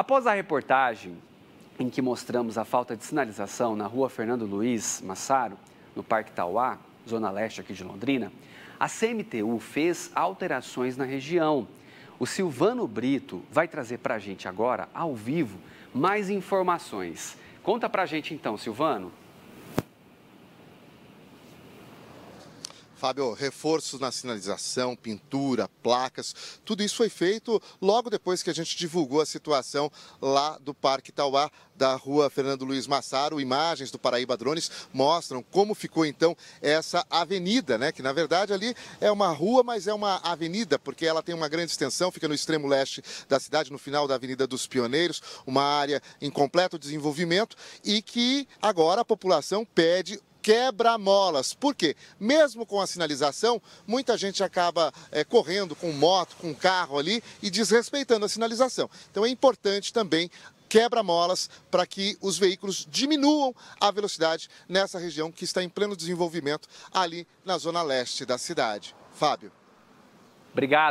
Após a reportagem em que mostramos a falta de sinalização na rua Fernando Luiz Massaro, no Parque Tauá, zona leste aqui de Londrina, a CMTU fez alterações na região. O Silvano Brito vai trazer para a gente agora, ao vivo, mais informações. Conta para a gente então, Silvano. Fábio, reforços na sinalização, pintura, placas, tudo isso foi feito logo depois que a gente divulgou a situação lá do Parque Tauá, da rua Fernando Luiz Massaro. Imagens do Paraíba Drones mostram como ficou então essa avenida, né? Que na verdade ali é uma rua, mas é uma avenida, porque ela tem uma grande extensão, fica no extremo leste da cidade, no final da Avenida dos Pioneiros, uma área em completo desenvolvimento e que agora a população pede quebra-molas. Por quê? Mesmo com a sinalização, muita gente acaba é, correndo com moto, com carro ali e desrespeitando a sinalização. Então é importante também quebra-molas para que os veículos diminuam a velocidade nessa região que está em pleno desenvolvimento ali na zona leste da cidade. Fábio. Obrigado.